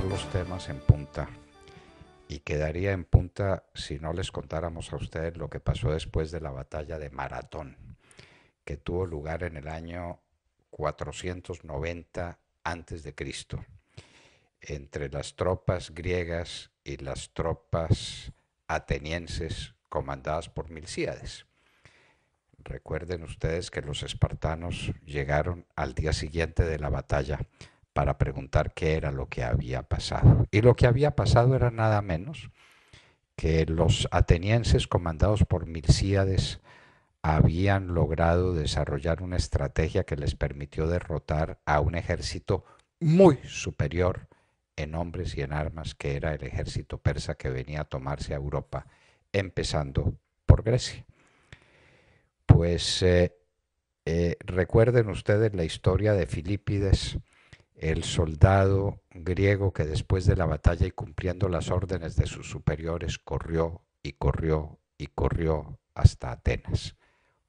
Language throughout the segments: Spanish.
los temas en punta. Y quedaría en punta si no les contáramos a ustedes lo que pasó después de la batalla de Maratón, que tuvo lugar en el año 490 a.C., entre las tropas griegas y las tropas atenienses comandadas por Milcíades. Recuerden ustedes que los espartanos llegaron al día siguiente de la batalla para preguntar qué era lo que había pasado. Y lo que había pasado era nada menos que los atenienses comandados por Milcíades habían logrado desarrollar una estrategia que les permitió derrotar a un ejército muy superior en hombres y en armas que era el ejército persa que venía a tomarse a Europa, empezando por Grecia. Pues eh, eh, recuerden ustedes la historia de Filipides, el soldado griego que después de la batalla y cumpliendo las órdenes de sus superiores corrió y corrió y corrió hasta Atenas.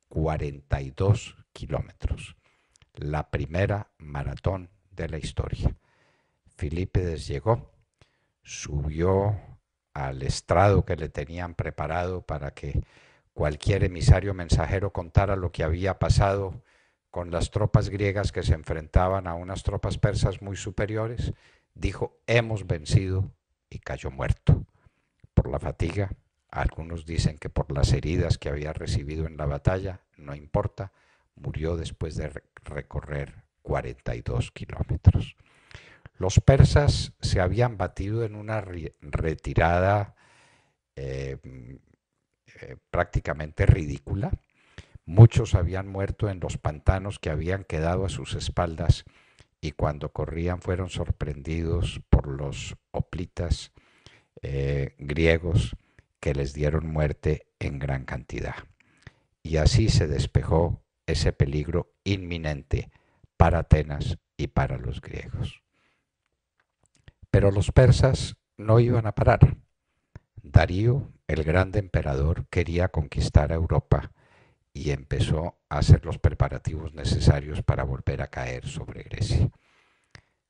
42 kilómetros. La primera maratón de la historia. Filipe llegó, subió al estrado que le tenían preparado para que cualquier emisario mensajero contara lo que había pasado con las tropas griegas que se enfrentaban a unas tropas persas muy superiores, dijo, hemos vencido y cayó muerto por la fatiga. Algunos dicen que por las heridas que había recibido en la batalla, no importa, murió después de recorrer 42 kilómetros. Los persas se habían batido en una retirada eh, eh, prácticamente ridícula. Muchos habían muerto en los pantanos que habían quedado a sus espaldas y cuando corrían fueron sorprendidos por los hoplitas eh, griegos que les dieron muerte en gran cantidad. Y así se despejó ese peligro inminente para Atenas y para los griegos. Pero los persas no iban a parar. Darío, el gran emperador, quería conquistar a Europa y empezó a hacer los preparativos necesarios para volver a caer sobre Grecia.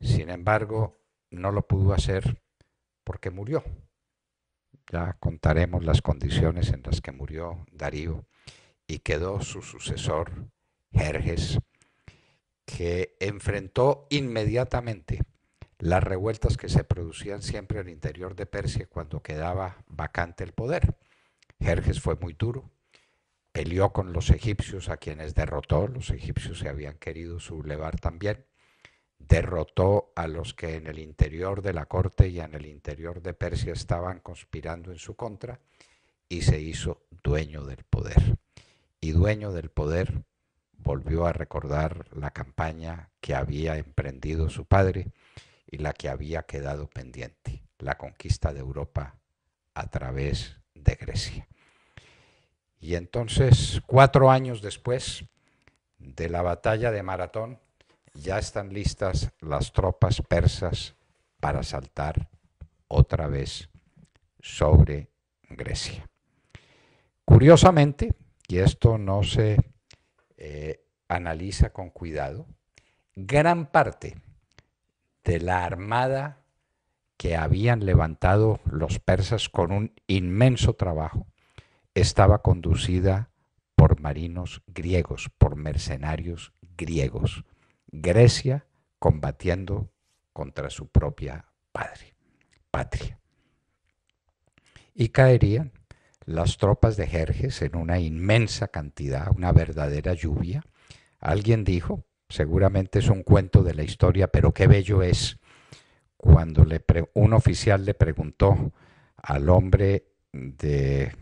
Sin embargo, no lo pudo hacer porque murió. Ya contaremos las condiciones en las que murió Darío y quedó su sucesor, Jerjes, que enfrentó inmediatamente las revueltas que se producían siempre al interior de Persia cuando quedaba vacante el poder. Jerjes fue muy duro, peleó con los egipcios a quienes derrotó, los egipcios se habían querido sublevar también, derrotó a los que en el interior de la corte y en el interior de Persia estaban conspirando en su contra y se hizo dueño del poder. Y dueño del poder volvió a recordar la campaña que había emprendido su padre y la que había quedado pendiente, la conquista de Europa a través de Grecia. Y entonces, cuatro años después de la batalla de Maratón, ya están listas las tropas persas para saltar otra vez sobre Grecia. Curiosamente, y esto no se eh, analiza con cuidado, gran parte de la armada que habían levantado los persas con un inmenso trabajo estaba conducida por marinos griegos, por mercenarios griegos. Grecia combatiendo contra su propia patria. Y caerían las tropas de Jerjes en una inmensa cantidad, una verdadera lluvia. Alguien dijo, seguramente es un cuento de la historia, pero qué bello es, cuando le un oficial le preguntó al hombre de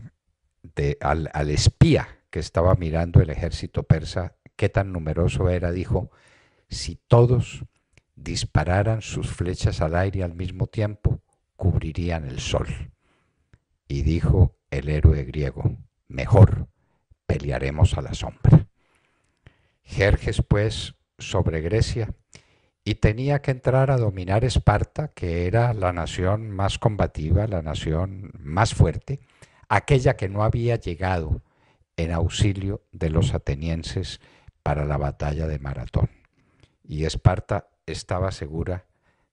al, al espía que estaba mirando el ejército persa, qué tan numeroso era, dijo, si todos dispararan sus flechas al aire al mismo tiempo, cubrirían el sol. Y dijo el héroe griego, mejor, pelearemos a la sombra. Jerjes, pues, sobre Grecia, y tenía que entrar a dominar Esparta, que era la nación más combativa, la nación más fuerte, aquella que no había llegado en auxilio de los atenienses para la batalla de Maratón. Y Esparta estaba segura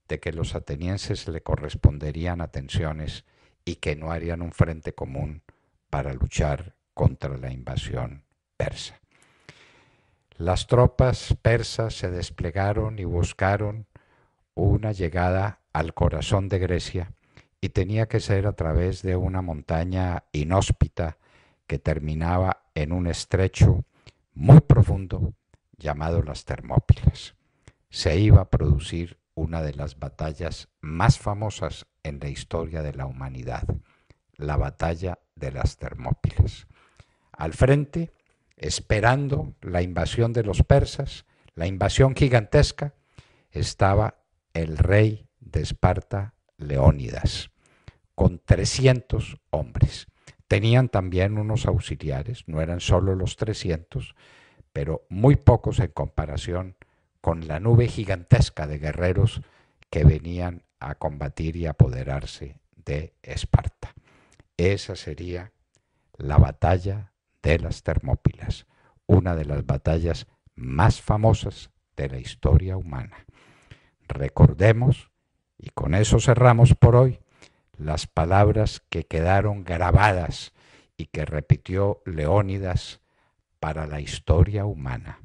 de que los atenienses le corresponderían atenciones y que no harían un frente común para luchar contra la invasión persa. Las tropas persas se desplegaron y buscaron una llegada al corazón de Grecia y tenía que ser a través de una montaña inhóspita que terminaba en un estrecho muy profundo llamado las Termópilas. Se iba a producir una de las batallas más famosas en la historia de la humanidad, la batalla de las Termópilas. Al frente, esperando la invasión de los persas, la invasión gigantesca, estaba el rey de Esparta, Leónidas, con 300 hombres. Tenían también unos auxiliares, no eran solo los 300, pero muy pocos en comparación con la nube gigantesca de guerreros que venían a combatir y apoderarse de Esparta. Esa sería la batalla de las Termópilas, una de las batallas más famosas de la historia humana. Recordemos y con eso cerramos por hoy las palabras que quedaron grabadas y que repitió Leónidas para la historia humana.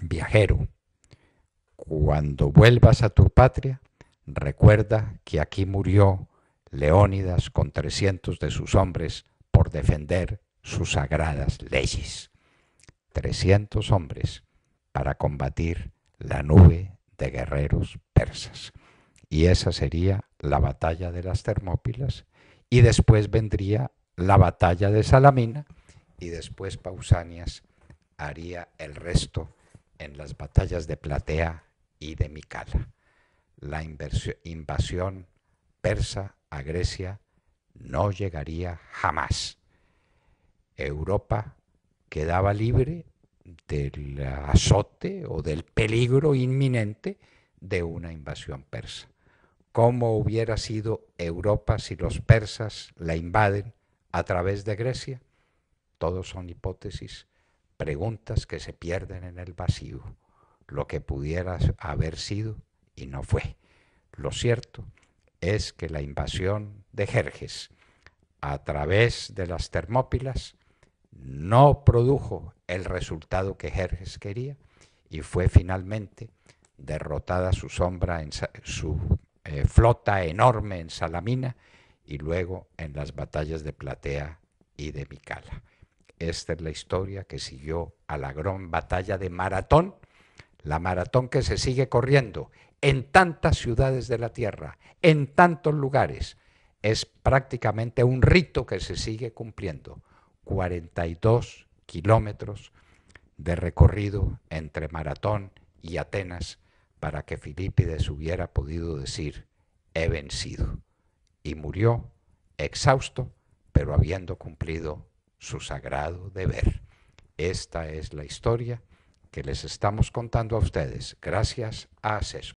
Viajero, cuando vuelvas a tu patria, recuerda que aquí murió Leónidas con 300 de sus hombres por defender sus sagradas leyes. 300 hombres para combatir la nube de guerreros y esa sería la batalla de las Termópilas. Y después vendría la batalla de Salamina. Y después Pausanias haría el resto en las batallas de Platea y de Micala. La invasión persa a Grecia no llegaría jamás. Europa quedaba libre del azote o del peligro inminente de una invasión persa. ¿Cómo hubiera sido Europa si los persas la invaden a través de Grecia? Todos son hipótesis, preguntas que se pierden en el vacío, lo que pudiera haber sido y no fue. Lo cierto es que la invasión de Jerjes a través de las Termópilas no produjo el resultado que Jerjes quería y fue finalmente derrotada su sombra, en, su eh, flota enorme en Salamina y luego en las batallas de Platea y de Micala. Esta es la historia que siguió a la gran batalla de Maratón, la maratón que se sigue corriendo en tantas ciudades de la Tierra, en tantos lugares. Es prácticamente un rito que se sigue cumpliendo. 42 kilómetros de recorrido entre Maratón y Atenas para que Filipides hubiera podido decir, he vencido. Y murió exhausto, pero habiendo cumplido su sagrado deber. Esta es la historia que les estamos contando a ustedes gracias a ASESCO.